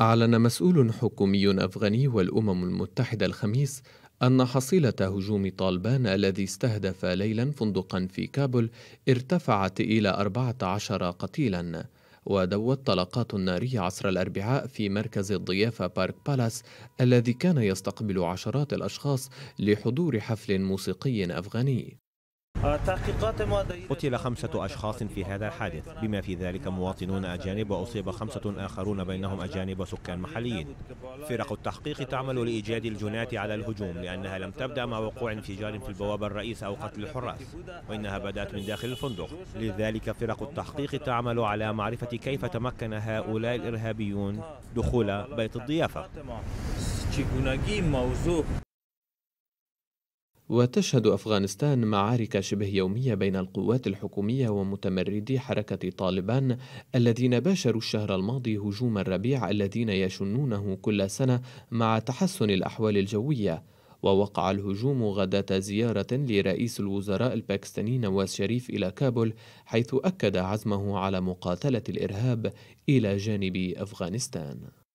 أعلن مسؤول حكومي أفغاني والأمم المتحدة الخميس أن حصيلة هجوم طالبان الذي استهدف ليلا فندقا في كابول ارتفعت إلى 14 قتيلا ودوت طلقات نارية عصر الأربعاء في مركز الضيافة بارك بالاس الذي كان يستقبل عشرات الأشخاص لحضور حفل موسيقي أفغاني قتل خمسة أشخاص في هذا الحادث بما في ذلك مواطنون أجانب وأصيب خمسة آخرون بينهم أجانب وسكان محليين فرق التحقيق تعمل لإيجاد الجناة على الهجوم لأنها لم تبدأ مع وقوع انفجار في البوابة الرئيس أو قتل الحراس وإنها بدأت من داخل الفندق لذلك فرق التحقيق تعمل على معرفة كيف تمكن هؤلاء الإرهابيون دخول بيت الضيافة وتشهد أفغانستان معارك شبه يومية بين القوات الحكومية ومتمردي حركة طالبان الذين باشروا الشهر الماضي هجوم الربيع الذين يشنونه كل سنة مع تحسن الأحوال الجوية ووقع الهجوم غداة زيارة لرئيس الوزراء الباكستاني نواز شريف إلى كابول حيث أكد عزمه على مقاتلة الإرهاب إلى جانب أفغانستان